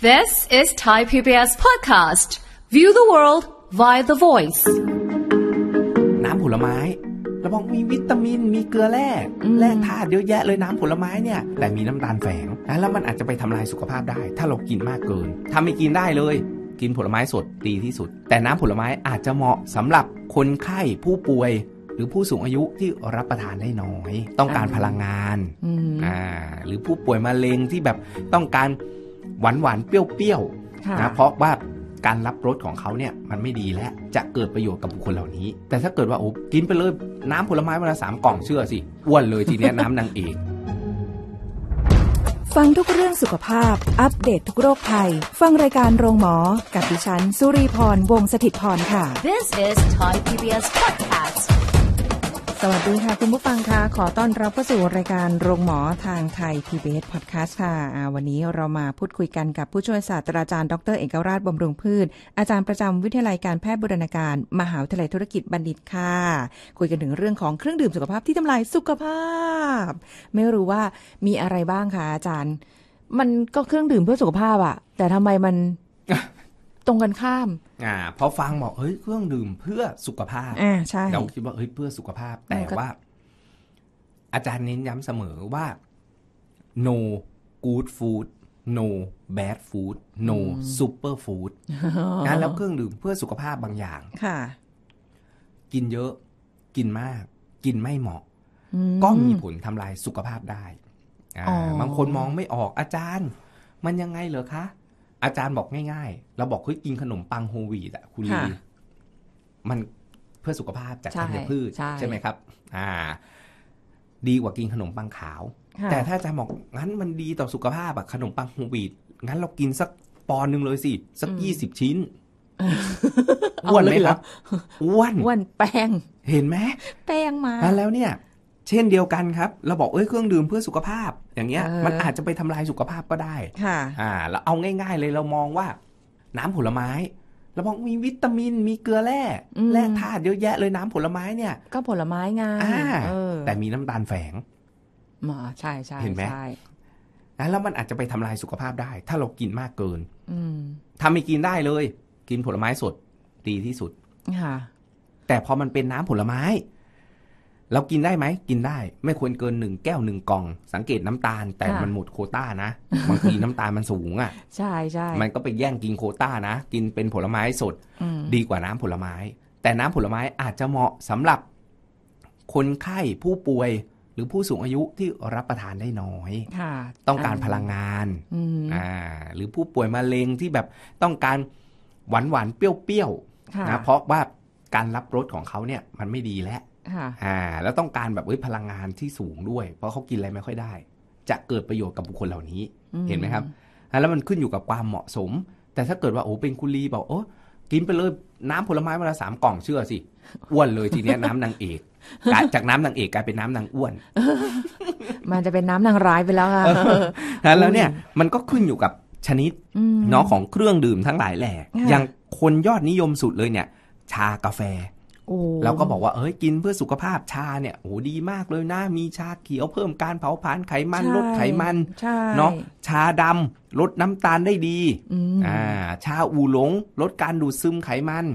This is Thai PBS podcast. View the world via the voice. น้ำผลไม้เราบอกมีวิตามินมีเกลือแร่แร่ธาตุเยอะแยะเลยน้ำผลไม้เนี่ย แต่มีน้ำตาลแฝงนะแล้วมันอาจจะไปทำลายสุขภาพได้ ถ้าเรากินมากเกินทำใไม่กินได้เลย กินผลไม้สดดีที่สุด แต่น้ำผลไม้อาจจะเหมาะ สำหรับคนไข้ผู้ป่วย หรือผู้สูงอายุที่รับประทานได้น้อย ต้องการพลังงานอ่าหรือผู้ป่วยมะเร็งที่แบบต้องการหวานหวานเปรี้ยวเปรี้ยวนะเพราะว่าการรับรสของเขาเนี่ยมันไม่ดีแล้วจะเกิดประโยชน์กับบุคคลเหล่านี้ แต่ถ้าเกิดว่าโอ้กินไปเลย น้ำผลไม้วันละสามกล่องเชื่อสิอ้วนเลยทีเนี้ยน้ำนางเอกฟังทุกเรื่องสุขภาพ อัปเดตททุกโรคภัยฟังรายการโรงหมอ กับดิฉันสุรีพรวงศิตพร ค่ะ This is Thai PBS Podcast สวัสดีค่ะ คุณผู้ฟังคะขอต้อนรับเข้าสู่รายการโรงหมอทางไทย PBS Podcast ค่ะ วันนี้เรามาพูดคุยกันกับผู้ช่วยศาสตราจารย์ดรเอกราชบำรุงพืช อาจารย์ประจำวิทยาลัยการแพทย์บูรณาการ มหาวิทยาลัยธุรกิจบัณฑิตค่ะ คุยกันถึงเรื่องของเครื่องดื่มสุขภาพที่ทำลายสุขภาพ ไม่รู้ว่ามีอะไรบ้างคะอาจารย์ มันก็เครื่องดื่มเพื่อสุขภาพอะแต่ทำไมมันตรงกันข้าม อ่าพอฟังบอกเฮ้ย เครื่องดื่มเพื่อสุขภาพ อ่า ใช่เราคิดว่า เฮ้ย เพื่อสุขภาพ แต่ว่า อาจารย์เน้นย้ำเสมอว่า no good food no bad food no super food นแล้วเครื่องดื่มเพื่อสุขภาพบางอย่าง ค่ะ กินเยอะ กินมาก กินไม่เหมาะ ก็มีผลทำลายสุขภาพได้บางคนมองไม่ออกอาจารย์มันยังไงเหรอคะอาจารย์บอกง่ายๆ เราบอกคุยกินขนมปังโฮวีดอะคุณลีมันเพื่อสุขภาพจากธัญพืช ใช่ไหมครับ อ่า ดีกว่ากินขนมปังขาว แต่ถ้าอาจารย์บอกงั้นมันดีต่อสุขภาพอะขนมปังโฮวีดงั้นเรากินสักปอนหนึ่งเลยสิสักยี่สิบชิ้นอ้วนไหมครับอ้วนอ้วนแป้งเห็นไหมแป้งมาแล้วเนี่ยเช่นเดียวกันครับ เราบอกเอ้ยเครื่องดื่มเพื่อสุขภาพ อย่างเงี้ย มันอาจจะไปทำลายสุขภาพก็ได้ค่ะอ่า แล้วเอาง่ายๆเลยเรามองว่า น้ำผลไม้เราบอกมีวิตามินมีเกลือแร่แร่ธาตุเยอะแยะเลยน้ำผลไม้เนี่ย ก็ผลไม้ไงแต่มีน้ำตาลแฝงหมอใช่ใช่ เห็นไหมแล้วมันอาจจะไปทำลายสุขภาพได้ ถ้าเรากินมากเกิน อืทำไม่กินได้เลย กินผลไม้สดดีที่สุด ค่ะ แต่พอมันเป็นน้ำผลไม้เรากินได้ไหมกินได้ ไม่ควรเกินหนึ่งแก้วหนึ่งกล่อง สังเกตน้ำตาล แต่มันหมดโคต้านะบางทีน้ำตาลมันสูงอ่ะ ใช่ใช่มันก็ไปแย่งกินโคต้านะ กินเป็นผลไม้สด ดีกว่าน้ำผลไม้ แต่น้ำผลไม้อาจจะเหมาะสำหรับคนไข้ผู้ป่วยหรือผู้สูงอายุที่รับประทานได้น้อย ต้องการพลังงานอ่า หรือผู้ป่วยมะเร็งที่แบบต้องการหวานหวานเปรี้ยวเปี้ยวนะ เพราะว่าการรับรสของเขาเนี่ยมันไม่ดีแล้วอ่าแล้วต้องการแบบพลังงานที่สูงด้วย เพราะเขากินอะไรไม่ค่อยได้ จะเกิดประโยชน์กับบุคคลเหล่านี้ เห็นไหมครับ แล้วมันขึ้นอยู่กับความเหมาะสม แต่ถ้าเกิดว่าโอ้เป็นคุณลีบอกโอ้กินไปเลยน้ำผลไม้เวลาสามกล่องเชื่อ สิอ้วนเลยทีเนี้ยน้ำนางเอกกลายจากน้ำนางเอกกลายเป็นน้ำนางอ้วนมันจะเป็นน้ำนางร้ายไปแล้วค่ะแล้วเนี่ยมันก็ขึ้นอยู่กับชนิดเนาะของเครื่องดื่มทั้งหลายแหล่อย่างคนยอดนิยมสุดเลยเนี่ย ชากาแฟแล้วก็บอกว่าเอ้ย กินเพื่อสุขภาพชาเนี่ย โอ้ดีมากเลยนะ มีชาเขียวเพิ่มการเผาผลาญไขมัน ลดไขมัน เนาะชาดำ ลดน้ำตาลได้ดีอ่าชาอูหลง ลดการดูดซึมไขมัน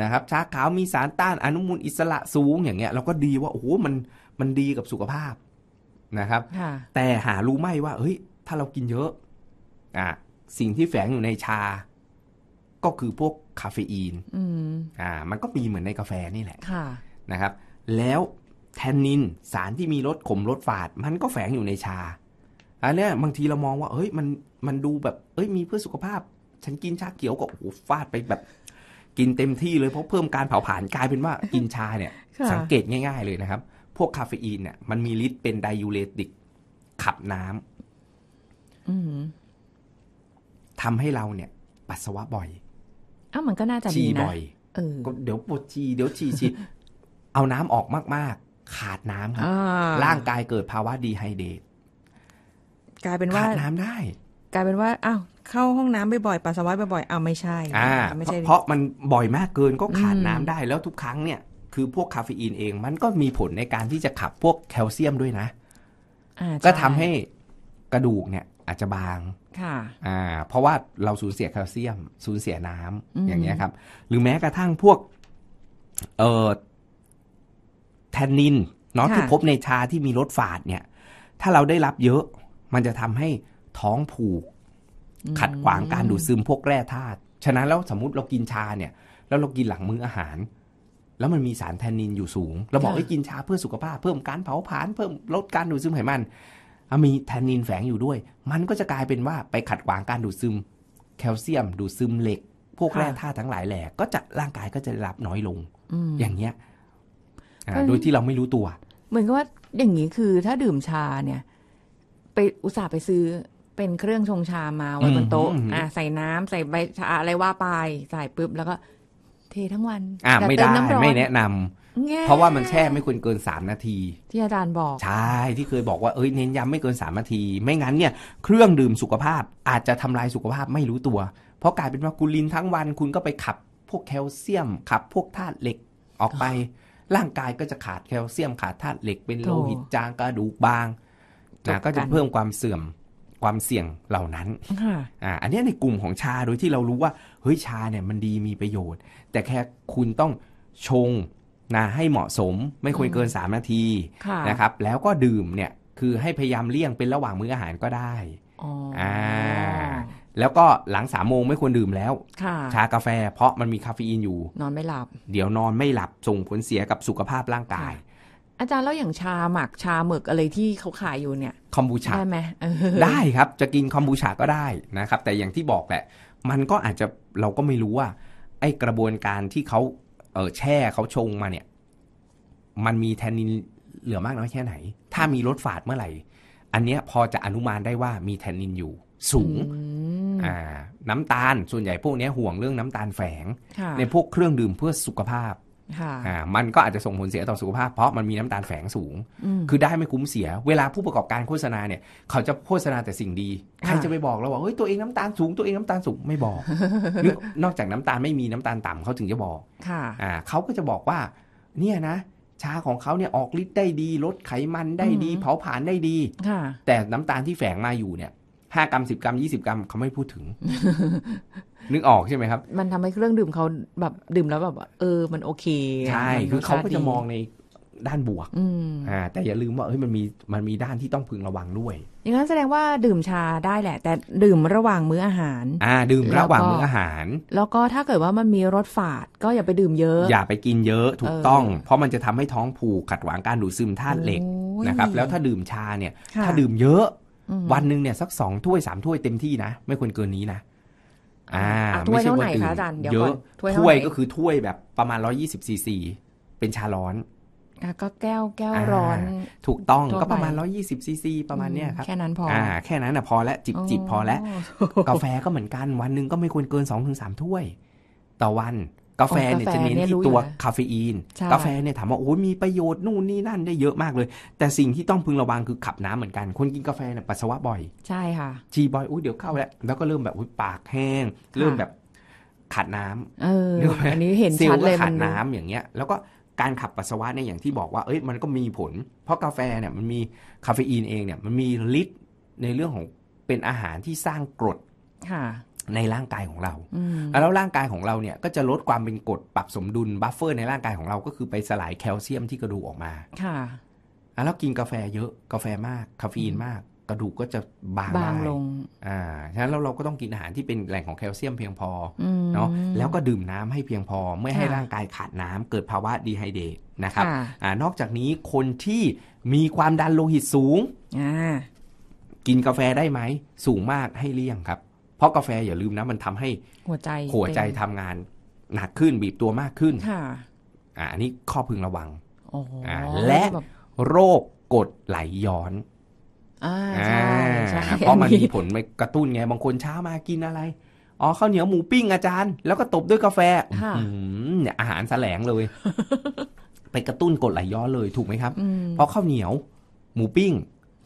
นะครับ ชาขาวมีสารต้านอนุมูลอิสระสูงอย่างเงี้ยเราก็ดีว่า โอ้โหมัน มันดีกับสุขภาพนะครับ แต่หารู้ไหมว่าเฮ้ย ถ้าเรากินเยอะอ่ะสิ่งที่แฝงอยู่ในชาก็คือพวกคาเฟอีนอ่า มันก็มีเหมือนในกาแฟนี่แหละะนะครับ แล้วแทนนินสารที่มีรสขมรสฝาด มันก็แฝงอยู่ในชาอันเนี้ยบางทีเรามองว่า เฮ้ย มัน มันดูแบบ เอ้ย มีเพื่อสุขภาพ ฉันกินชาเขียวก็โอ้ฟาดไปแบบ กินเต็มที่เลย เพราะเพิ่มการเผาผลาญกลายเป็นว่ากินชาเนี่ย สังเกตง่าย ๆเลยนะครับ พวกคาเฟอีนเนี่ย มันมีฤทธิ์เป็นไดยูเรติก ขับน้ำทำให้เราเนี่ย ปัสสาวะบ่อยอ้าวมันก็น่าจะดีนะเดี๋ยวปวดฉี่เดี๋ยวฉี่ฉี่เอาน้ำออกมากๆ ขาดน้ำครับร่างกายเกิดภาวะดีไฮเดตกลายเป็นว่าขาดน้ำได้ กลายเป็นว่าอ้าวเข้าห้องน้ำบ่อยๆปัสสาวะบ่อยๆอ้าวไม่ใช่อ่าไม่ใช่ เพราะมันบ่อยมากเกินก็ขาดน้ำได้ แล้วทุกครั้งเนี่ย คือพวกคาเฟอีนเองมันก็มีผลในการที่จะขับพวกแคลเซียมด้วยนะก็ทำให้กระดูกเนี่ยอาจจะบางค่ะอ่าเพราะว่าเราสูญเสียแคลเซียม สูญเสียน้ำอย่างเงี้ยครับ หรือแม้กระทั่งพวกเอ่อแทนนินเนาะที่พบในชาที่มีรสฝาดเนี่ย ถ้าเราได้รับเยอะ มันจะทำให้ท้องผูก ขัดขวางการดูดซึมพวกแร่ธาตุ ฉะนั้นแล้วสมมติเรากินชาเนี่ย แล้วเรากินหลังมื้ออาหาร แล้วมันมีสารแทนนินอยู่สูง เราบอกให้กินชาเพื่อสุขภาพเพิ่มการเผาผลาญเพิ่มลดการดูดซึมไขมันมีแทนนินแฝงอยู่ด้วย มันก็จะกลายเป็นว่าไปขัดขวางการดูดซึมแคลเซียมดูดซึมเหล็ก พวกแร่ธาตุทั้งหลายแหล่ก็จะร่างกายก็จะรับน้อยลง อย่างเงี้ยโดยที่เราไม่รู้ตัว เหมือนกับว่าอย่างนี้คือถ้าดื่มชาเนี่ยไปอุตส่าห์ไปซื้อเป็นเครื่องชงชามาไว้บนโต๊ะอ่าใส่น้ำ ใส่ใบชาอะไรว่าไปใส่ปุ๊บแล้วก็ เททั้งวัน อ่าไม่ได้ไม่แนะนำเพราะว่ามันแช่ไม่ควรเกิน3นาที ที่อาจารย์บอก ใช่ ที่เคยบอกว่าเอ้ยเน้นย้ำไม่เกิน3นาที ไม่งั้นเนี่ย เครื่องดื่มสุขภาพอาจจะทำลายสุขภาพไม่รู้ตัว เพราะกลายเป็นว่าคุณลินทั้งวัน คุณก็ไปขับพวกแคลเซียมขับ พวกธาตุเหล็กออกไป ร่างกายก็จะขาดแคลเซียม ขาดธาตุเหล็กเป็นโลหิตจางกระดูกบางนะก็จะเพิ่มความเสื่อมความเสี่ยงเหล่านั้นอ่าอันนี้ในกลุ่มของชาโดยที่เรารู้ว่า เฮ้ยชาเนี่ยมันดีมีประโยชน์ แต่แค่คุณต้องชงนะให้เหมาะสมไม่ควรเกิน 3 นาทีนะครับแล้วก็ดื่มเนี่ยคือให้พยายามเลี่ยงเป็นระหว่างมื้ออาหารก็ได้อ่าแล้วก็หลังสามโมงไม่ควรดื่มแล้วชากาแฟเพราะมันมีคาเฟอีนอยู่นอนไม่หลับ เดี๋ยวนอนไม่หลับส่งผลเสียกับสุขภาพร่างกาย อาจารย์แล้วอย่างชาหมักชาหมึกอะไรที่เขาขายอยู่เนี่ยคอมบูชาได้ไหมได้ครับจะกินคอมบูชาก็ได้นะครับ แต่อย่างที่บอกแหละมันก็อาจจะเราก็ไม่รู้ว่า ไอ้กระบวนการที่เขาเออแช่เขาชงมาเนี่ย มันมีแทนนินเหลือมากน้อยแค่ไหน ถ้ามีรสฝาดเมื่อไหร่ อันเนี้ยพอจะอนุมานได้ว่ามีแทนนินอยู่ สูงอ่า น้ำตาลส่วนใหญ่พวกนี้ห่วงเรื่องน้ำตาลแฝง ในพวกเครื่องดื่มเพื่อสุขภาพ่มันก็อาจจะส่งผลเสียต่อสุขภาพเพราะมันมีน้ำตาลแฝงสูงคือได้ไม่คุ้มเสีย เวลาผู้ประกอบการโฆษณาเนี่ยเขาจะโฆษณาแต่สิ่งดีใครจะไปบอกเราว่าเฮ้ย ตัวเองน้ำตาลสูงตัวเองน้ำตาลสูงไม่บอก นอกจากน้ำตาลไม่มีน้ำตาลต่ำเขาถึงจะบอกค่ะอ่าเขาก็จะบอกว่าเนี่ยนะชาของเขาเนี่ยออกฤทธิ์ได้ดีลดไขมันได้ดี เผาผลาญได้ดีแต่น้ำตาลที่แฝงมาอยู่เนี่ย้ากรัมสิบกรัมยี่สิบกรัมเขาไม่พูดถึง นึกออกใช่ไหมครับมันทำให้เครื่องดื่มเขาแบบดื่มแล้วแบบเออมันโอเคใช่คือเขาก็จะมองในด้านบวกอ่า แต่อย่าลืมว่าเฮ้ยมันมีมันมีด้านที่ต้องพึงระวังด้วย อย่างนั้นแสดงว่าดื่มชาได้แหละ แต่ดื่มระหว่างมื้ออาหาร อ่า ดื่มระหว่างมื้ออาหาร แล้วก็ถ้าเกิดว่ามันมีรสฝาด ก็อย่าไปดื่มเยอะ อย่าไปกินเยอะถูกต้อง เพราะมันจะทำให้ท้องผูกขัดขวางการดูดซึมธาตุเหล็กนะครับ แล้วถ้าดื่มชาเนี่ย ถ้าดื่มเยอะวันหนึ่งเนี่ยสักสองถ้วยสามถ้วยเต็มที่นะ ไม่ควรเกินนี้นะอ่าไม่ใช่ว่าาร่นเยอะถ้วยก็คือถ้วยแบบประมาณร้อยี่สิบซีซีเป็นชาร้อนก็แก้วแก้วร้อน ถูกต้องก็ประมาณร้อยี่สิบซีซีประมาณเนี้ยครับแค่นั้นพออ่าแค่นั้นอ่ะพอและจิบจิบพอแล้วกาแฟก็เหมือนกัน วันหนึ่งก็ไม่ควรเกินสองถึงสามถ้วย ต่อวันกาแฟเนี่ยจะเน้นที่ตัวคาเฟอีน กาแฟเนี่ยถามว่าโอ้ยมีประโยชน์นู่นนี่นั่นได้เยอะมากเลย แต่สิ่งที่ต้องพึงระวังคือขับน้ำเหมือนกัน คนกินกาแฟเนี่ยปัสสาวะบ่อย ใช่ค่ะจีบ่อยอุ้ยเดี๋ยวเข้าแล้วแล้วก็เริ่มแบบอุ้ยปากแห้ง เริ่มแบบขาดน้ำเอออันนี้เห็นชัดเลยขาดน้ำอย่างเงี้ย แล้วก็การขับปัสสาวะเนี่ยอย่างที่บอกว่าเอ้ยมันก็มีผลเพราะกาแฟเนี่ยมันมีคาเฟอีนเองเนี่ยมันมีฤทธิ์ในเรื่องของเป็นอาหารที่สร้างกรดค่ะในร่างกายของเราแล้วร่างกายของเราเนี่ยก็จะลดความเป็นกรดปรับสมดุลบัฟเฟอร์ในร่างกายของเราก็คือไปสลายแคลเซียมที่กระดูกออกมา ค่ะแล้วกินกาแฟเยอะกาแฟมาก คาเฟอีนมาก กระดูกก็จะบางบางลง อ่า ฉะนั้นเราเราก็ต้องกินอาหารที่เป็นแหล่งของแคลเซียมเพียงพอเนาะ แล้วก็ดื่มน้ำให้เพียงพอไม่ให้ร่างกายขาดน้ำเกิดภาวะดีไฮเดทนะครับ อ่า นอกจากนี้คนที่มีความดันโลหิตสูง อ่า กินกาแฟได้ไหมสูงมากให้เลี่ยงครับเพราะกาแฟอย่าลืมนะ มันทำให้ หัวใจ หัวใจทำงานหนักขึ้นบีบตัวมากขึ้น ค่ะ อ่าอันนี้ข้อพึงระวังอ๋อและโรคกดไหลย้อนอ่าใช่เพราะมันมีผลไปกระตุ้นไงบางคนเช้ามากินอะไร อ๋อข้าวเหนียวหมูปิ้งอาจารย์ แล้วก็ตบด้วยกาแฟเนี่ยอาหารแสลงเลย ไปกระตุ้นกดไหลย้อนเลยถูกไหมครับ เพราะข้าวเหนียวหมูปิ้ง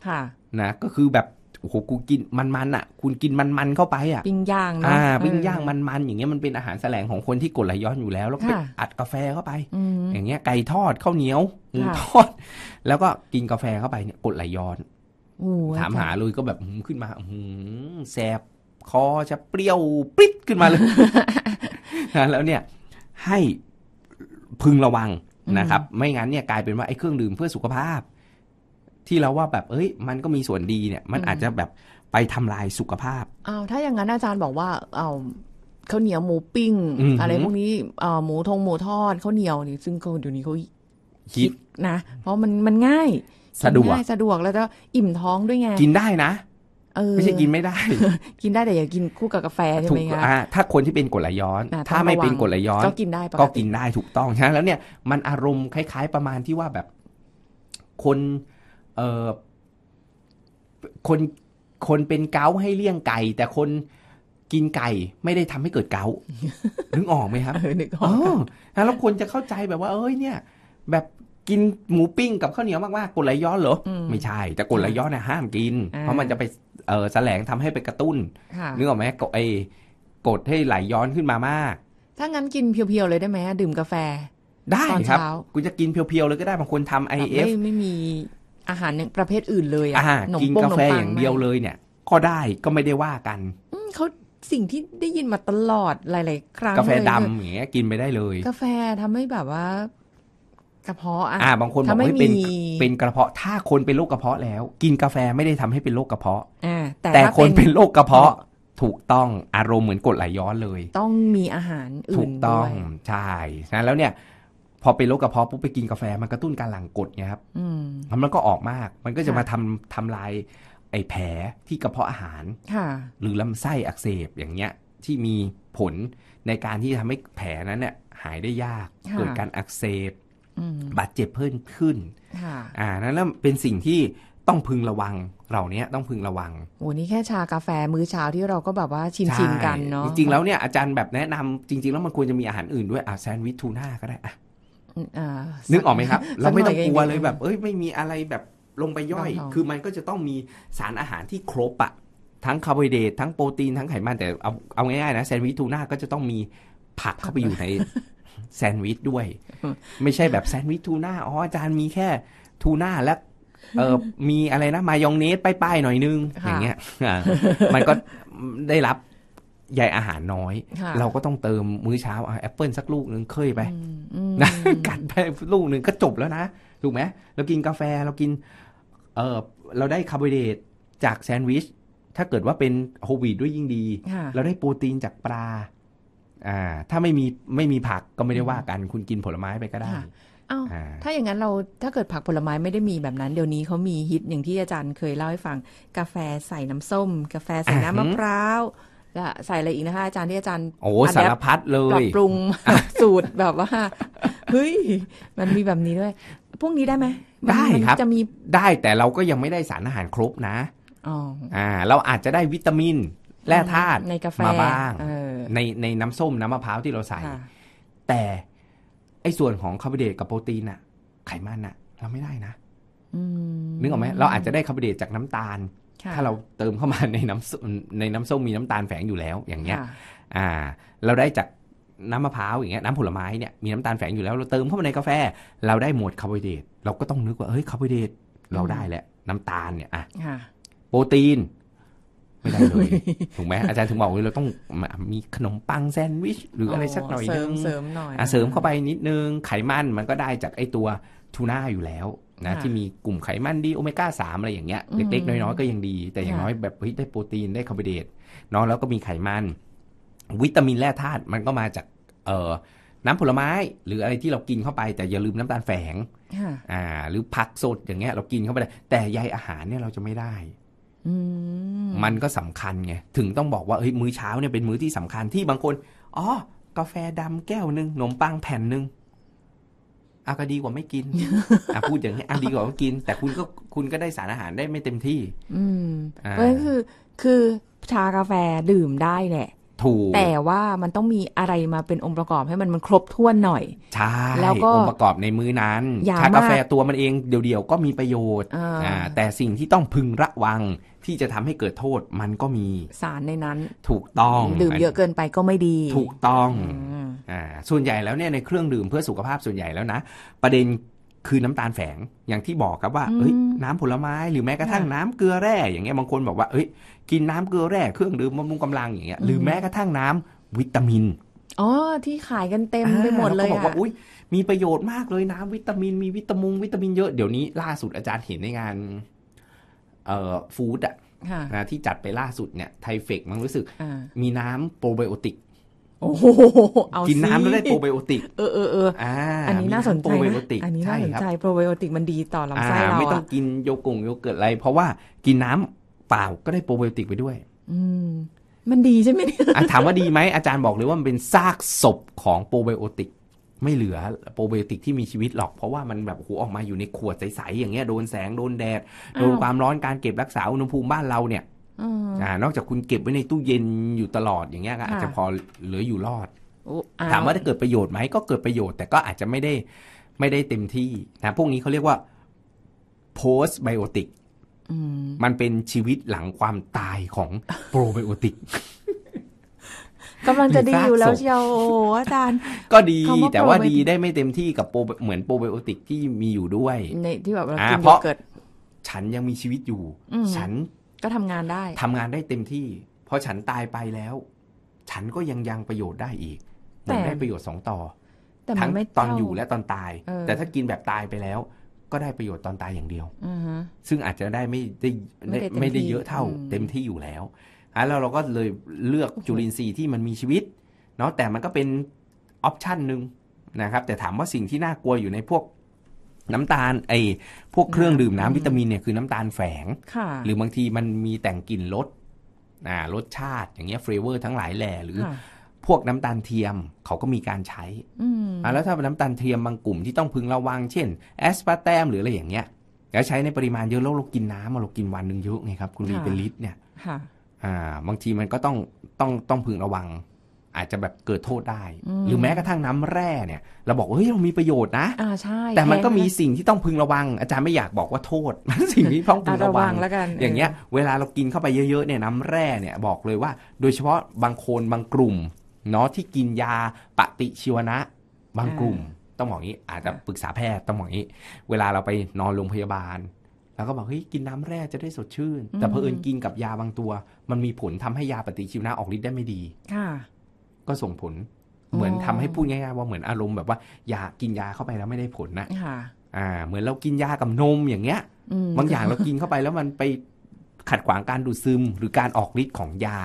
ค่ะนะก็คือแบบโอ้โหกูกินมันๆอ่ะ คุณกินมันๆเข้าไปอ่ะปิ้งย่างนะอ่าปิ้งย่างมันๆอย่างเงี้ยมันเป็นอาหารแสลงของคนที่กดไหลย้อนอยู่แล้วแล้วไปอัดกาแฟเข้าไป อย่างเงี้ยไก่ทอดข้าวเหนียวมูทอด แล้วก็กินกาแฟเข้าไปเนี่ยกดไหลย้อนถามหาเลยก็แบบขึ้นมาแสบคอจะเปรี้ยวปิ๊ดขึ้นมาเลยนะแล้วเนี่ย ให้พึงระวังนะครับไม่งั้นเนี่ยกลายเป็นว่าไอ้เครื่องดื่มเพื่อสุขภาพที่เราว่าแบบ เอ้ยมันก็มีส่วนดีเนี่ย มันอาจจะแบบไปทำลายสุขภาพอ้าวถ้าอย่างนั้นอาจารย์บอกว่า เอาข้าวเหนียวหมูปิ้ง อะไร พวกนี้หมูทงหมูทอดข้าวเหนียวนี่ซึ่งคนอเดี๋ยวนี้เขาคิดนะเพราะมันมันง่าย สะดวกสะดวกแล้วก็อิ่มท้องด้วยไงกินได้นะไม่ใช่กินไม่ได้ กินได้แต่อย่ากินคู่กับกาแฟใช่ไหมคะถ้าคนที่เป็นกดไหลย้อนถ้าไม่เป็นกดไหลย้อนก็กินได้ก็กินได้ถูกต้องใช่แล้วเนี่ยมันอารมณ์คล้ายๆ ประมาณที่ว่าแบบคนเออคนคนเป็นเกาให้เลี่ยงไก่แต่คนกินไก่ไม่ได้ทำให้เกิดเกานึกออกไหมครับนึกออกแล้วคนจะเข้าใจแบบว่า เอ้ยเนี่ย แบบกินหมูปิ้งกับข้าวเหนียวมากๆกดไหลย้อนเหรอ ไม่ใช่ แต่กดไหลย้อนเนี่ยห้ามกิน เพราะมันจะไปเออแสลงทำให้ไปกระตุ้นนึกออกไหมกดไอกดให้ไหลย้อนขึ้นมามากถ้างั้นกินเพียวๆเลยได้ไหมดื่มกาแฟ ได้ครับกูจะกินเพียวๆเลยก็ได้บางคนทำไอเอฟไม่มีอาหารประเภทอื่นเลยอะะกินกาแฟอย่างเดียวเลยเนี่ย ก็ได้ก็ไม่ได้ว่ากันเขาสิ่งที่ได้ยินมาตลอดหลายๆครั้งกาแฟดำอย่างเงี้ยกินไม่ได้เลย กาแฟทำให้แบบว่า กระเพาะ อ่ะบางคนบอกไม่เป็นเป็นกระเพาะ ถ้าคนเป็นโรคกระเพาะแล้ว กินกาแฟไม่ได้ทำให้เป็นโรคกระเพาะแตแต่คนเป็นโรคกระเพาะ ถูกต้องอารมณ์เหมือนกดไหลย้อนเลย ต้องมีอาหารอื่นถูกต้องใช่นะแล้วเนี่ยพอเป็นโรคกระเพาะปุ๊บไปกินกาแฟมันกระตุ้นการหลั่งกรดไงครับแล้วมันก็ออกมาก มันก็จะมาทำทำลายไอ้แผลที่กระเพาะอาหาร หรือลำไส้อักเสบอย่างเงี้ยที่มีผลในการที่ทำให้แผลนั้นเนี่ยหายได้ยาก เกิดการอักเสบบาดเจ็บเพิ่มขึ้นอ่า นั่นเป็นสิ่งที่ต้องพึงระวังเหล่านี้ต้องพึงระวังโอ้นี่แค่ชากาแฟมื้อเช้าที่เราก็แบบว่าชิมชิมกันเนาะ จริงๆแล้วเนี่ยอาจารย์แบบแนะนำจริงๆแล้วมันควรจะมีอาหารอื่นด้วยอ่ะแซนด์วิชทูน่าก็ได้อ่ะนึกออกไหมครับ เราไม่ต้องกลัวเลยแบบเอ้ย ไม่มีอะไรแบบลงไปย่อย คือมันก็จะต้องมีสารอาหารที่ครบอะทั้งคาร์โบไฮเดรต ทั้งโปรตีน ทั้งไขมัน แต่เอาเอาง่ายๆนะแซนด์วิชทูน่าก็จะต้องมีผักเข้าไปอยู่ในแซนด์วิชด้วย ไม่ใช่แบบแซนด์วิชทูน่า อ๋ออาจารย์มีแค่ทูน่าและเออมีอะไรนะมายองเนสป้ายๆหน่อยนึงอย่างเงี้ย มันก็ได้รับใยอาหารน้อยเราก็ต้องเติมมื้อเช้าแอปเปิลสักลูกหนึ่งเคยไปนะกัดไปลูกหนึ่งก็จบแล้วนะถูกไหมเรากินกาแฟเรากิน เออเราได้คาร์โบไฮเดรตจากแซนด์วิช ถ้าเกิดว่าเป็นโฮวีดด้วยยิ่งดีเราได้โปรตีนจากปลา อ่า ถ้าไม่มีไม่มีผักก็ไม่ได้ว่ากันคุณกินผลไม้ไปก็ได้อ้าวถ้าอย่างนั้นเราถ้าเกิดผักผลไม้ไม่ได้มีแบบนั้น เดี๋ยวนี้เขามีฮิตอย่างที่อาจารย์เคยเล่าให้ฟังกาแฟใส่น้ำส้ม กาแฟใส่น้ำมะพร้าวใส่อะไรอีกนะคะอาจารย์ที่อาจารย์โอ้สารพัดเลยปรับปรุงสูตรแบบว่า เฮ้ย มันมีแบบนี้ด้วย พวกนี้ได้ไหม ได้ครับ จะมีได้แต่เราก็ยังไม่ได้สารอาหารครบนะอ๋ออ่า เราอาจจะได้วิตามิน แร่ธาตุในกาแฟมาบ้างในในน้ำส้มน้ำมะพร้าวที่เราใส่ แต่ไอ้ส่วนของคาร์โบไฮเดรตกับโปรตีนอะไขมันอะเราไม่ได้นะนึกออกไหมเราอาจจะได้คาร์โบไฮเดรตจากน้ำตาลถ้าเราเติมเข้ามาในน้ำในน้ำส้มมีน้ำตาลแฝงอยู่แล้วอย่างเงี้ย อ่า เราได้จากน้ำมะพร้าวอย่างเงี้ยน้ำผลไม้เนี่ยมีน้ำตาลแฝงอยู่แล้วเราเติมเข้ามาในกาแฟ เราได้หมวดคาร์โบไฮเดรตเราก็ต้องนึกว่าเฮ้ยคาร์โบไฮเดรตเราได้แหละน้ำตาลเนี่ยอ่ะโปรตีนไม่ได้เลยถูกไหมอาจารย์ถึงบอกว่าเราต้องมีขนมปังแซนด์วิช หรืออะไรสักหน่อยนึงเสริมหน่อยเสริมเข้าไปนิดนึงไขมันมันก็ได้จากไอตัวทูน่าอยู่แล้วนะที่มีกลุ่มไขมันดีโอเมก้าสามอะไรอย่างเงี้ยเล็กๆน้อยๆก็ยังดี แต่อย่างน้อยแบบได้โปรตีนได้คาร์โบไฮเดรตน้องแล้วก็มีไขมันวิตามินแร่ธาตุมันก็มาจาก เอ่อน้ำผลไม้ หรืออะไรที่เรากินเข้าไปแต่อย่าลืมน้ำตาลแฝงอ่า หรือผักสดอย่างเงี้ย เรากินเข้าไปได้แต่ใยอาหารเนี่ยเราจะไม่ได้มันก็สำคัญไงถึงต้องบอกว่าเฮ้ยมื้อเช้าเนี่ยเป็นมื้อที่สำคัญที่บางคนอ๋อ กาแฟดำแก้วหนึ่งขนมปังแผ่นหนึ่งอาก็ดีกว่าไม่กินอ่ะพูดอย่างนี้อ่ะดีกว่าไม่กิน แต่คุณก็คุณก็ได้สารอาหารได้ไม่เต็มที่ อืมเพราะคือ คือชากาแฟดื่มได้แหละถูก แต่ว่ามันต้องมีอะไรมาเป็นองค์ประกอบให้มันมันครบถ้วนหน่อยใช่แล้วก็องค์ประกอบในมื้อนั้นชากาแฟตัวมันเองเดียวๆก็มีประโยชน์อ่าแต่สิ่งที่ต้องพึงระวัง ที่จะทำให้เกิดโทษมันก็มี สารในนั้นถูกต้องดื่มเยอะเกินไปก็ไม่ดี ถูกต้องส่วนใหญ่แล้วเนี่ยในเครื่องดื่มเพื่อสุขภาพส่วนใหญ่แล้วนะประเด็นคือน้ำตาลแฝงอย่างที่บอกครับว่า เอ้ย น้ำผลไม้หรือแม้กระทั่งน้ำเกลือแร่อย่างเงี้ยบางคนบอกว่าเอ้ยกินน้ำเกลือแร่เครื่องดื่มบำรุงกำลังอย่างเงี้ยหรือแม้กระทั่งน้ำวิตามินอ๋อที่ขายกันเต็มไปหมดเลยเขาบอกว่าอุ้ยมีประโยชน์มากเลยน้ำวิตามินมีวิตามุงวิตามินเยอะ เดี๋ยวนี้ล่าสุดอาจารย์เห็นในงานเอ่อฟู้ดอะนะที่จัดไปล่าสุดเนี่ยไทเฟกมันรู้สึกมีน้ำโปรไบโอติกโอ้โหเอากินน้ำแล้วได้โปรไบโอติกเออเออเอออันนี้น่าสนใจนะอันนี้น่าสนใจ โปรไบโอติกมันดีต่อลำไส้เราไม่ต้องกินโยกุงโยเกิร์ตอะไร เพราะว่ากินน้ำเปล่าก็ได้โปรไบโอติกไปด้วย อืมมันดีใช่ไหมเนี่ยถามว่าดีไหมอาจารย์บอกเลยว่ามันเป็นซากศพของโปรไบโอติก ไม่เหลือโปรไบโอติกที่มีชีวิตหรอก เพราะว่ามันแบบหัวออกมาอยู่ในขวดใสๆอย่างเงี้ยโดนแสงโดนแดดโดนความร้อนการเก็บรักษาอุณหภูมิบ้านเราเนี่ยอ่านอกจากคุณเก็บไว้ในตู้เย็นอยู่ตลอดอย่างเงี้ยก็อาจจะพอเหลืออยู่รอดถามว่าจะเกิดประโยชน์ไหมก็เกิดประโยชน์แต่ก็อาจจะไม่ได้ไม่ได้เต็มที่นะพวกนี้เขาเรียกว่า post biotic มันเป็นชีวิตหลังความตายของโปรไบโอติกกำลังจะดีอยู่แล้วเชียวโอ้อาจารย์ก็ดี แต่ว่าดีได้ไม่เต็มที่กับโปรเหมือนโปรไบโอติกที่มีอยู่ด้วยในที่แบบเราเกิด ฉันยังมีชีวิตอยู่ฉันก็ทำงานได้ทำงานได้เต็มที่พอฉันตายไปแล้ว ฉันก็ยังยังประโยชน์ได้อีกเหมือนได้ประโยชน์สองต่อทั้งตอนอยู่และตอนตาย แต่ถ้ากินแบบตายไปแล้ว ก็ได้ประโยชน์ตอนตายอย่างเดียวซึ่งอาจจะได้ไม่ได้ไม่ได้เยอะเท่าเต็มที่อยู่แล้วอแล้วเราก็เลยเลือกจุลินทรีย์ที่มันมีชีวิตเนาะแต่มันก็เป็นออปชันหนึ่งนะครับแต่ถามว่าสิ่งที่น่ากลัวอยู่ในพวกน้ำตาลไอ้พวกเครื่องดื่มน้ำวิตามินเนี่ยคือน้ำตาลแฝงหรือบางทีมันมีแต่งกลิ่นรสรสชาติอย่างเงี้ยเฟรเวอร์ทั้งหลายแหล่หรือ พวกน้ำตาลเทียมเขาก็มีการใช้อืาแล้วถ้าเป็นน้ำตาลเทียมบางกลุ่มที่ต้องพึงระวัง เช่น แอสปาร์แตมหรืออะไรอย่างเงี้ยแล้วใช้ในปริมาณเยอะแล้วเรากินน้ำเรากินวันหนึ่งเยอะไงครับคุณลีเป็นลิตรเนี่ยอ่าบางทีมันก็ต้องต้องต้องพึงระวังอาจจะแบบเกิดโทษได้หรือแม้กระทั่งน้ำแร่เนี่ยเราบอกเฮ้ยเรามีประโยชน์นะอ่าใช่แต่มันก็มีสิ่งที่ต้องพึงระวัง อาจารย์ไม่อยากบอกว่าโทษ มันสิ่งที่ต้องพึงระวังแล้วกัน อย่างเงี้ย เวลาเรากินเข้าไปเยอะๆเนี่ยน้ำแร่เนี่ยบอกเลยว่า โดยเฉพาะบางคนบางกลุ่มเนาะที่กินยาปฏิชีวนะ บางกลุ่ม ต้องบอกงี้อาจจะปรึกษาแพทย์ต้องบอกงี้ เวลาเราไปนอนโรงพยาบาล แล้วก็บอกเฮ้ยกินน้ำแร่จะได้สดชื่น แต่เพอเอิญกินกับยาบางตัว มันมีผลทำให้ยาปฏิชีวนะออกฤทธิ์ได้ไม่ดีค่ะก็ส่งผลเหมือนทำให้พูดง่ายๆว่าเหมือนอารมณ์แบบว่ายากินยาเข้าไปแล้วไม่ได้ผลนะอ่าเหมือนเรากินยากับนมอย่างเงี้ยบางอย่างเรากินเข้าไปแล้วมันไปขัดขวางการดูดซึม หรือการออกฤทธิ์ของยา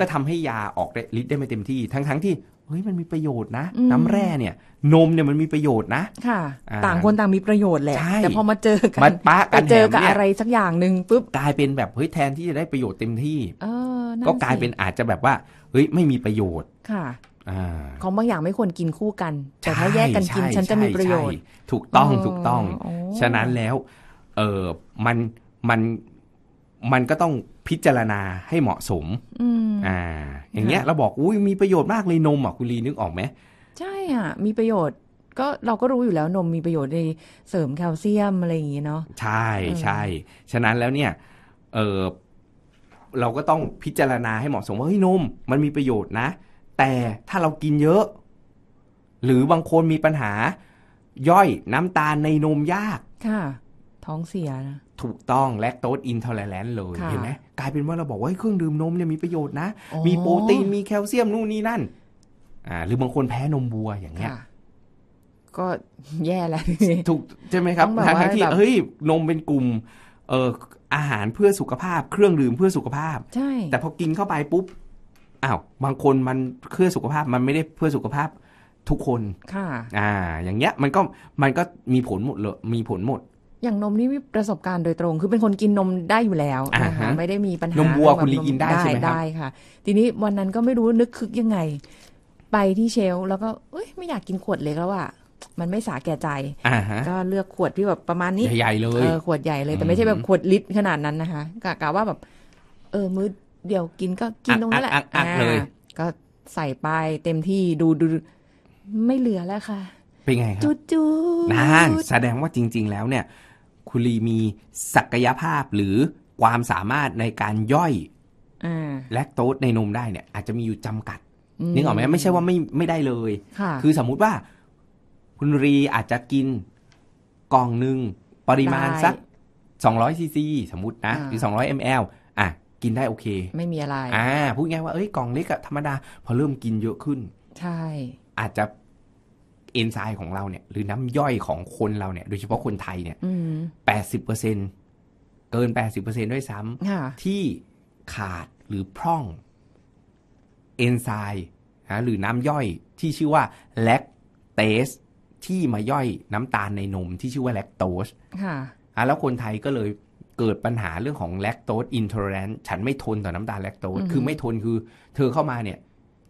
ก็ทำให้ยาออกฤทธิ์ได้ไม่เต็มที่ ทั้งๆที่เฮ้ยมันมีประโยชน์นะน้ำแร่เนี่ยนมเนี่ยมันมีประโยชน์นะค่ะ ต่างคนต่างมีประโยชน์แหละแต่พอมาเจอกันมาปะกันเจอกับอะไรสักอย่างหนึ่งปุ๊บกลายเป็นแบบเฮ้ยแทนที่จะได้ประโยชน์เต็มที่ก็กลายเป็นอาจจะแบบว่าเฮ้ยไม่มีประโยชน์ ค่ะของบางอย่างไม่ควรกินคู่กัน แต่ถ้าแยกกันกินฉันจะมีประโยชน์ถูกต้องถูกต้อง ฉะนั้นแล้ว เออมันมันมันก็ต้องพิจารณาให้เหมาะสมอ่าอย่างเงี้ยเราบอกอุ้ยมีประโยชน์มากเลย นมอ่ะคุณลีนึกออกไหม ใช่อ่ะมีประโยชน์ก็เราก็รู้อยู่แล้วนมมีประโยชน์ในเสริมแคลเซียมอะไรอย่างเงี้เนาะ ใช่ใช่ฉะนั้นแล้วเนี่ยเออเราก็ต้องพิจารณาให้เหมาะสมว่า เฮ้ยนมมันมีประโยชน์นะ แต่ถ้าเรากินเยอะ หรือบางคนมีปัญหา ย่อยน้ำตาลในนมยาก ค่ะ ท้องเสียนะถูกต้องแลคโตสอินทอร์แลนด์เลยเห็นไหมกลายเป็นว่าเราบอกว่าเครื่องดื่มนมเนี่ยมีประโยชน์นะ มีโปรตีน มีแคลเซียมนู่นนี่นั่น อ่าหรือบางคนแพ้นมวัวอย่างเงี้ยก็แย่แล้ว ถูกใช่ไหมครับทั้งที่เฮ้ยนมเป็นกลุ่มเอออาหารเพื่อสุขภาพเครื่องดื่มเพื่อสุขภาพ ใช่ แต่พอกินเข้าไปปุ๊บอ้าวบางคนมันเพื่อสุขภาพมันไม่ได้เพื่อสุขภาพทุกคนค่ะ อ่า อย่างเงี้ยมันก็มันก็มีผลหมดเลยมีผลหมด อย่างนมนี่มีประสบการณ์โดยตรง คือเป็นคนกินนมได้อยู่แล้วนะคะไม่ได้มีปัญหา นมวัวคุณลีกินได้ใช่ไหมครับได้ค่ะ ทีนี้วันนั้นก็ไม่รู้นึกคึกยังไง ไปที่เชลแล้วก็เอ้ยไม่อยากกินขวดเล็กแล้วอ่ะมันไม่สาแก่ใจ ก็เลือกขวดที่แบบประมาณนี้ ใหญ่เลยเออขวดใหญ่เลย แต่ไม่ใช่แบบขวดลิตรขนาดนั้นนะคะกะกะว่าแบบ เออ มื้อเดี๋ยวกินก็กินตรงนั้นแหละอ่ยก็ใส่ไปเต็มที่ ดูดู ไม่เหลือแล้วค่ะ เป็นไงครับจุดจุดนานแสดงว่าจริง ๆ แล้วเนี่ย คุณลีมีศักยภาพหรือความสามารถในการย่อยอแลคโตสในนมได้เนี่ยอาจจะมีอยู่จำกัดนึกออกไหมไม่ใช่ว่าไม่ไม่ได้เลยคือสมมุติว่าคุณรีอาจจะกินกล่องหนึ่งปริมาณสัก200ซีซีสมมตินะ หรือ200 ml อ่ะกินได้โอเค ไม่มีอะไรอ่าพูดง่ายว่าเอ้ยกล่องเล็กอะธรรมดาพอเริ่มกินเยอะขึ้น ใช่ อาจจะเอนไซม์ของเราเนี่ย หรือน้ำย่อยของคนเราเนี่ย โดยเฉพาะคนไทยเนี่ยแปดสิบเปอร์เซ็นเกินแปดสิบเปอร์เซ็นด้วยซ้ำที่ขาดหรือพร่อง เอนไซม์นะหรือน้ำย่อยที่ชื่อว่าแลคเตสที่มาย่อยน้ำตาลในนมที่ชื่อว่าแลคโตส ค่ะ อ่ะแล้วคนไทยก็เลยเกิดปัญหาเรื่องของแลคโตสอินทอร์แรนฉันไม่ทนต่อน้ำตาลแลคโตส คือไม่ทนคือเธอเข้ามาเนี่ย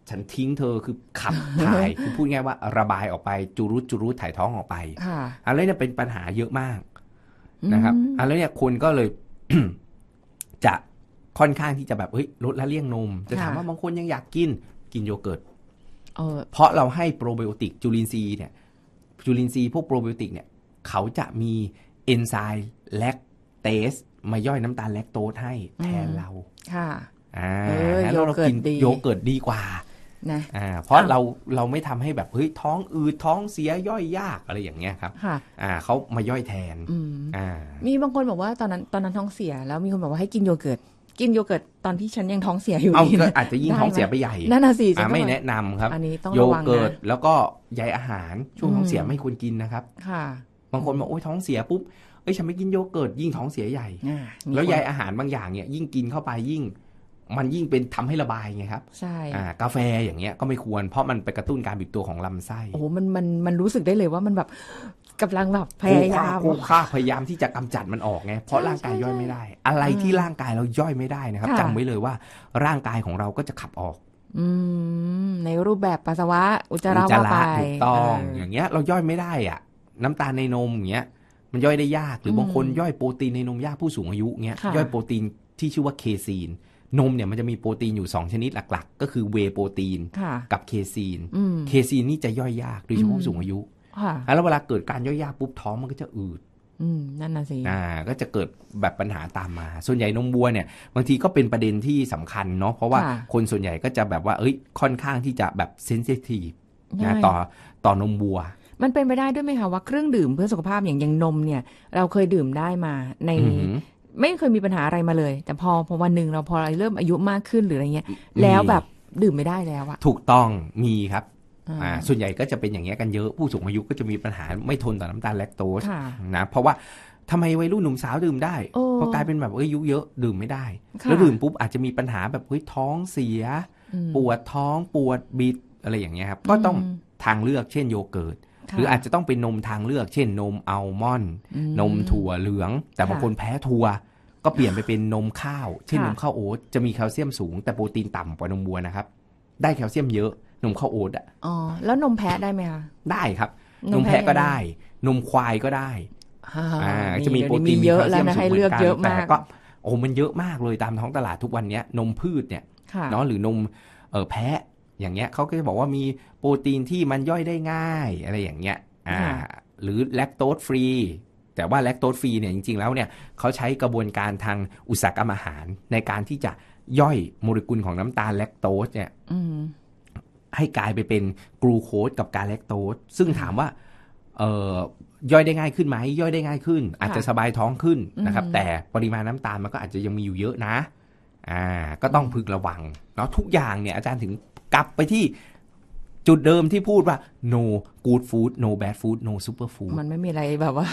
ฉันทิ้งเธอคือขับถ่าย คือพูดง่ายว่าระบายออกไปจุรุจุรุถ่ายท้องออกไปค่ะอนี้เนี่ยเป็นปัญหาเยอะมากนะครับอะี้เนี่ยคนก็เลย จะค่อนข้างที่จะแบบเฮ้ย ลดละเลี่ยงนม จะถามว่าบางคนยังอยากกินกินโยเกิร์ตเพราะเราให้โปรไบโอติกจุลินทรีย์เนี่ยจุลินทรีย์พวกโปรไบโอติกเนี่ยเขาจะมีเอนไซม์แลคเตส มาย่อยน้ำตาลแลคโตสให้แทนเรา ค่ะ อ่า แล้วเรากินโยเกิร์ตดีกว่า นะ อ่า เพราะเราเราไม่ทำให้แบบ เฮ้ยท้องอืดท้องเสียย่อยยากอะไรอย่างเงี้ยครับค่ะอ่าเขามาย่อยแทนอ่า มีบางคนบอกว่าตอนนั้นตอนนั้นท้องเสียแล้วมีคนบอกว่าให้กินโยเกิร์ตกินโยเกิร์ตตอนที่ฉันยังท้องเสียอยู่เอากอาจจะยิ่งท้องเสียไปใหญ่ นั่นน่ะสิไม่แนะนำครับอันนี้ต้องโยเกิร์ตแล้วก็ใยอาหารช่วงท้องเสียไม่ควรกินนะครับ ค่ะบางคนบอกโอ้ยท้องเสียปุ๊บเอ้ยฉันไม่กินโยเกิร์ตยิ่งท้องเสียใหญ่ แล้วใยอาหารบางอย่างเนี่ย ยิ่งกินเข้าไปยิ่ง มันยิ่งเป็นทำให้ระบายไงครับใช่กาแฟอย่างเงี้ยก็ไม่ควรเพราะมันไปกระตุ้นการบีบตัวของลำไส้โอ้มันมันมันรู้สึกได้เลยว่ามันแบบกำลังแบบพยายามคู่ค่าพยายามที่จะกำจัดมันออกไงเพราะร่างกายย่อยไม่ได้ อะไรที่ร่างกายเราย่อยไม่ได้นะครับจำไว้เลยว่า ร่างกายของเราก็จะขับออกในรูปแบบปัสสาวะอุจจาระไปถูกต้องอย่างเงี้ยเราย่อยไม่ได้อ่ะน้ำตาลในนมอย่างเงี้ยมันย่อยได้ยากหรือบางคนย่อยโปรตีนในนมยากผู้สูงอายุเงี้ยย่อยโปรตีนที่ชื่อว่าเคซีนนมเนี่ยมันจะมีโปรตีนอยู่ 2ชนิดหลักๆก็คือเวโปรตีนกับเคซีนเคซีนนี่จะย่อยยากโดยเฉพาะผู้สูงอายุแล้วเวลาเกิดการย่อยยาปุ๊บท้องมันก็จะอืดนั่นน่ะสิอ่าก็จะเกิดแบบปัญหาตามมา ส่วนใหญ่นมวัวเนี่ยบางทีก็เป็นประเด็นที่สำคัญเนาะเพราะว่าคนส่วนใหญ่ก็จะแบบว่าเอ้ยค่อนข้างที่จะแบบเซนซิทีฟนะต่อต่อนมวัวมันเป็นไปได้ด้วยไหมคะว่าเครื่องดื่มเพื่อสุขภาพอย่างอย่างนมเนี่ยเราเคยดื่มได้มาใน ไม่เคยมีปัญหาอะไรมาเลยแต่พอพอวันหนึ่งเราพอเราเริ่มอายุมากขึ้นหรืออะไรเงี้ยแล้วแบบดื่มไม่ได้แล้วอะถูกต้องมีครับอ่าส่วนใหญ่ก็จะเป็นอย่างเงี้ยกันเยอะผู้สูงอายุก็จะมีปัญหาไม่ทนต่อน้ำตาลแลคโตสนะเพราะว่าทำไมวัยรุ่นหนุ่มสาวดื่มได้ พอกลายเป็นแบบเอ้ยยุเยอะดื่มไม่ได้ แล้วดื่มปุ๊บ อาจจะมีปัญหาแบบเฮ้ยท้องเสีย ปวดท้องปวดบิดอะไรอย่างเงี้ยครับ ก็ต้องทางเลือกเช่นโยเกิร์ตหรืออาจจะต้องเป็นนมทางเลือก เช่นนมอัลมอนด์นมถั่วเหลือง แต่บางคนแพ้ถั่ว ก็เปลี่ยนไปเป็นนมข้าวเช่นนมข้าวโอ๊ตจะมีแคลเซียมสูง แต่โปรตีนต่ำกว่านมวัวนะครับได้แคลเซียมเยอะนมข้าวโอ๊ตอ่ะอ๋อแล้วนมแพะได้ไหมคะได้ครับ นมแพะก็ได้ นมควายก็ได้จะมีโปรตีนเยอะแล้วนะให้เลือนกันแต่ก็โอ้มันเยอะมากเลยตามท้องตลาดทุกวันเนี้ยนมพืชเนี่ยเนาะหรือนมเออแพะอย่างเงี้ยเขาก็จะบอกว่ามีโปรตีนที่มันย่อยได้ง่ายอะไรอย่างเงี้ยอ่า หรือแลคโตสฟรีแต่ว่าแลคโตสฟรีเนี่ยจริงๆแล้วเนี่ยเขาใช้กระบวนการทางอุตสาหกรรมอาหารในการที่จะย่อยโมเลกุลของน้ำตาลแลคโตสเนี่ยให้กลายไปเป็นกรูโคสกับกาเแลคโตสซึ่งถามว่าเย่อยได้ง่ายขึ้นไหม ย่อยได้ง่ายขึ้น อาจจะสบายท้องขึ้นนะครับ แต่ปริมาณน้ำตาลมันก็อาจจะยังมีอยู่เยอะนะ อ่าก็ต้องพึงระวังเนาะทุกอย่างเนี่ยอาจารย์ถึงกลับไปที่จุดเดิมที่พูดว่า no good food no bad food no super food มันไม่มีอะไรแบบว่า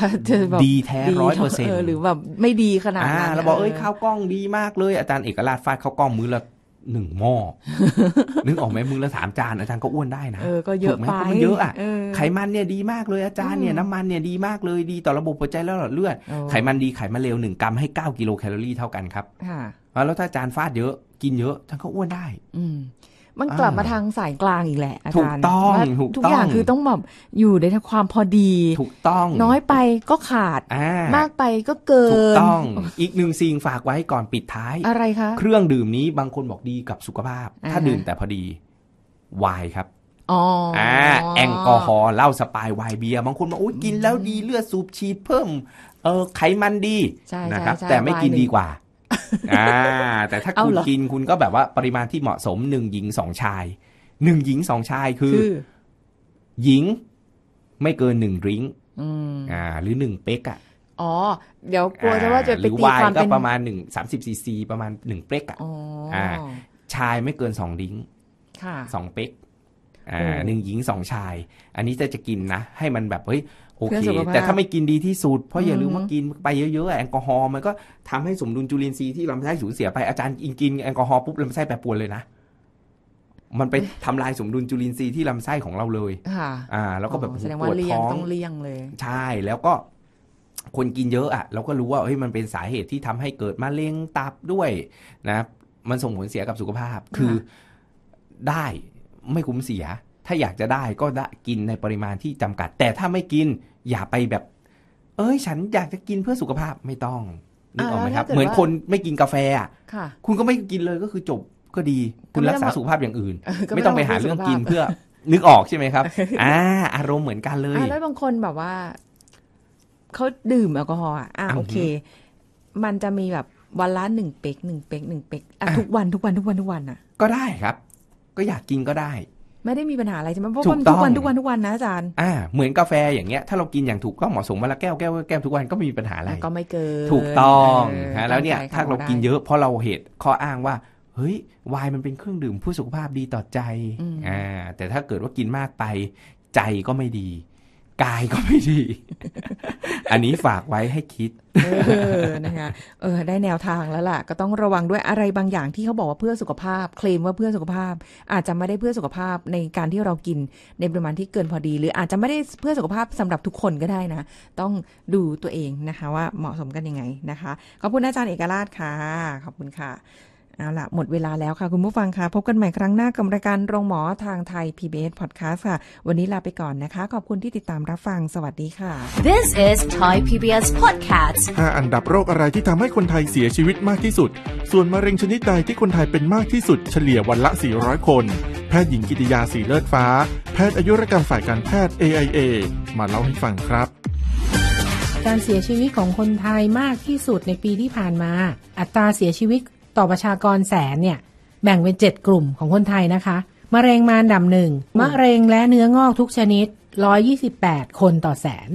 ดีแท้ร้อยเปอร์เซ็นต์หรือแบบไม่ดีขนาดนั้นเราบอกเอ้ยข้าวกล้องดีมากเลย อาจารย์เอกราชฟาดข้าวกล้องมื้อละหนึ่งหม้อนึกออกไหมมือละสามจานอาจารย์ก็อ้วนได้นะ เออ ก็เยอะไปมันเยอะอ่ะไขมันเนี่ยดีมากเลยอาจารย์เนี่ยน้ำมันเนี่ยดีมากเลยดีต่อระบบหัวใจและหลอดเลือด ไขมันดีไขมันเลวหนึ่งกรัมให้เก้ากิโลแคลอรี่เท่ากันครับ ค่ะ แล้วถ้าอาจารย์ฟาดเยอะกินเยอะอาจารย์ก็อ้วนได้ อืมันกลับมาทางสายกลางอีก แหละอาจารย์ ถูกต้อง ทุกอย่างคือต้องแบบอยู่ในความพอดี ถูกต้อง น้อยไปก็ขาด มากไปก็เกิน ถูกต้อง อีกหนึ่งสิ่งฝากไว้ก่อนปิดท้ายอะไรคะเครื่องดื่มนี้บางคนบอกดีกับสุขภาพ ถ้าดื่มแต่พอดีวายครับ อ๋อแอลกอฮอล์ เหล้าสปายวายเบียร์ บางคนบอกโอ้ยกินแล้วดีเลือดสูบฉีดเพิ่ม เออไขมันดีนะครับ แต่ไม่กินดีกว่าอ่า แต่ถ้าคุณกินคุณก็แบบว่าปริมาณที่เหมาะสมหนึ่งหญิงสองชายหนึ่งหญิงสองชายคือ หญิงไม่เกินหนึ่งดริ้งอ่า หรือหนึ่งเป๊กอ่ะอ๋อเดี๋ยวกลัวจะว่าจะไปตีความเป็นประมาณหนึ่งสามสิบซีซีประมาณหนึ่งเป๊ก อ่ะอ่าชายไม่เกินสองดิ้งสองเป๊กอ่าหนึ่งหญิงสองชาย อันนี้จะจะกินนะ ให้มันแบบเฮ้ยโอเค แต่ถ้าไม่กินดีที่สุด เพราะอย่าลืมว่ากิน ไปเยอะๆแอลกอฮอล์มันก็ทำให้สมดุลจุลินทรีย์ที่ลำไส้สูญเสียไปอาจารย์อิงกิน แอลกอฮอล์ปุ๊บลำไส้แปรปรวนเลยนะมันไปทำลายสมดุลจุลินทรีย์ที่ลำไส้ของเราเลยค่ะอ่า แล้วก็แบบปวดท้องต้องเลี่ยงเลย ใช่แล้วก็คนกินเยอะอ่ะเราก็รู้ว่าเฮ้ยมันเป็นสาเหตุที่ทำให้เกิดมะเร็งตับด้วย นะ มันส่งผลเสียกับสุขภาพคือได้ไม่คุ้มเสีย ถ้าอยากจะได้ก็ได้กินในปริมาณที่จำกัด แต่ถ้าไม่กินอย่าไปแบบ เอ้ย ฉันอยากจะกินเพื่อสุขภาพไม่ต้องนึกออกไหมครับ เหมือนคนไม่กินกาแฟค่ะ คุณก็ไม่กินเลยก็คือจบก็ดีคุณรักษาสุขภาพอย่างอื่นไม่ต้องไปหาเรื่องกินเพื่อนึกออกใช่ไหมครับอ่าอารมณ์เหมือนกันเลยแล้วบางคนแบบว่าเขาดื่มแอลกอฮอล์อ่ะโอเค มันจะมีแบบวันละหนึ่งเป๊กหนึ่งเป๊กหนึ่งเป๊กทุกวันทุกวันทุกวันทุกวันอ่ะก็ได้ครับ ก็อยากกินก็ได้ไม่ได้มีปัญหาอะไรใช่ไหมเพราะทุกวันทุกวันทุกวันนะอาจารย์อ่าเหมือนกาแฟอย่างเงี้ยถ้าเรากินอย่างถูกก็เหมาะสมมาละแก้วแก้วแก้วทุกวันก็ไม่มีปัญหาอะไรก็ไม่เกินถูกต้องฮะแล้วเนี่ยถ้าเรากินเยอะเพราะเราเหตุข้ออ้างว่า เฮ้ยวายมันเป็นเครื่องดื่มผู้สุขภาพดีต่อใจอ่าแต่ถ้าเกิดว่ากินมากไปใจก็ไม่ดีกายก็ไม่ดี อันนี้ฝากไว้ให้คิดเออนะคะ เออ ได้แนวทางแล้วล่ะ ก็ต้องระวังด้วยอะไรบางอย่างที่เขาบอกว่าเพื่อสุขภาพ เคลมว่าเพื่อสุขภาพ อาจจะไม่ได้เพื่อสุขภาพในการที่เรากินในปริมาณที่เกินพอดี หรืออาจจะไม่ได้เพื่อสุขภาพสำหรับทุกคนก็ได้นะต้องดูตัวเองนะคะ ว่า เหมาะสมกันยังไงนะคะขอบคุณอาจารย์เอกราชค่ะขอบคุณค่ะเอาละหมดเวลาแล้วค่ะคุณผู้ฟังค่ะพบกันใหม่ครั้งหน้ากับรายการโรงหมอทางไทย PBS Podcast ค่ะ วันนี้ลาไปก่อนนะคะ ขอบคุณที่ติดตามรับฟัง สวัสดีค่ะ This is Thai PBS Podcast 5อันดับโรคอะไรที่ทำให้คนไทยเสียชีวิตมากที่สุด ส่วนมะเร็งชนิดใดที่คนไทยเป็นมากที่สุด เฉลี่ยวันละ 400 คน แพทย์หญิงกิติยาสีเลิศฟ้า แพทย์อายุรกรรมฝ่ายการแพทย์ AIA มาเล่าให้ฟังครับ การเสียชีวิตของคนไทยมากที่สุดในปีที่ผ่านมา อัตราเสียชีวิตต่อประชากรแสนเนี่ยแบ่งเป็นเจ็ดกลุ่มของคนไทยนะคะ มะเร็งมาันดับหนึ่ง มะเร็งและเนื้องอกทุกชนิดร้อยี่สิบแปดคนต่อแสน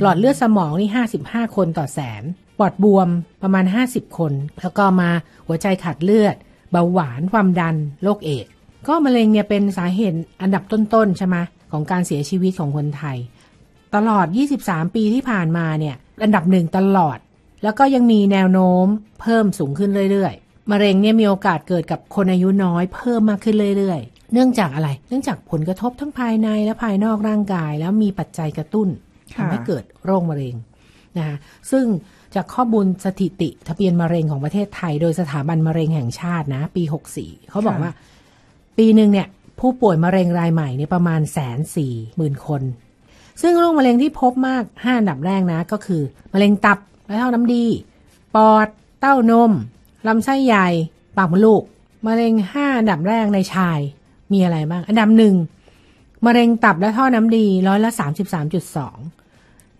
หลอดเลือดสมองนี่หห้าสิบ้าคนต่อแสนปอดบวมประมาณห้าสิบคน แล้วก็มาหัวใจขาดเลือด เบาหวาน ความดันโรคเอดก็มะเร็งเนี่ยเป็นสาเหตุอันดับต้นๆ ใช่ไหมของการเสียชีวิตของคนไทย ตลอด 23 ปีที่ผ่านมาเนี่ยอันดับหนึ่งตลอด แล้วก็ยังมีแนวโน้มเพิ่มสูงขึ้นเรื่อย ๆมะเร็งเนี่ยมีโอกาสเกิดกับคนอายุน้อย เพิ่มมากขึ้นเรื่อยๆ เนื่องจากอะไร เนื่องจากผลกระทบทั้งภายในและภายนอกร่างกาย แล้วมีปัจจัยกระตุ้นทำให้เกิดโรคมะเร็งนะคะซึ่งจากข้อมูลสถิติทะเบียนมะเร็งของประเทศไทย โดยสถาบันมะเร็งแห่งชาตินะ ปี64เขาบอกว่า ปีหนึ่งเนี่ยผู้ป่วยมะเร็งรายใหม่เนี่ยประมาณแสนสี่หมื่นคน ซึ่งโรคมะเร็งที่พบมากห้าอันดับแรกนะ ก็คือมะเร็งตับและเท่าน้ำดีปอดเต้านมลำไส้ใหญ่ปากมดลูกมะเร็งห้าอันดับแรกในชายมีอะไรบ้างอันดับหนึ่งมะเร็งตับและท่อน้ำดี ร้อยละสามสิบสามจุดสอง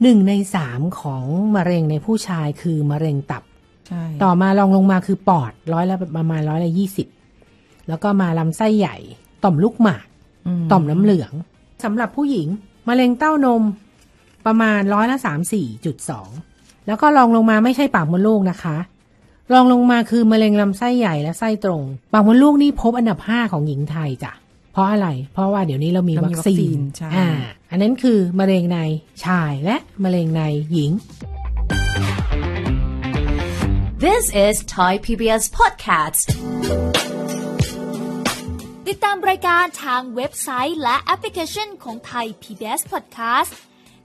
หนึ่งในสามของมะเร็งในผู้ชายคือมะเร็งตับต่อมาลองลงมาคือปอดร้อยละประมาณร้อยละยี่สิบแล้วก็มาลำไส้ใหญ่ ต่อมลูกหมากต่อมน้ำเหลืองสำหรับผู้หญิง มะเร็งเต้านมประมาณร้อยละสามสี่จุดสองแล้วก็ลองลงมาไม่ใช่ปากมดลูกนะคะรองลงมาคือมะเร็งลำไส้ใหญ่และไส้ตรงปากมดลูกนี่พบอันดับ 5 ของหญิงไทยจ้ะ เพราะอะไร เพราะว่าเดี๋ยวนี้เรามีวัคซีน อ่า อันนั้นคือมะเร็งในชายและมะเร็งในหญิง This is Thai PBS Podcast ติดตามรายการทางเว็บไซต์และแอปพลิเคชันของ Thai PBS Podcast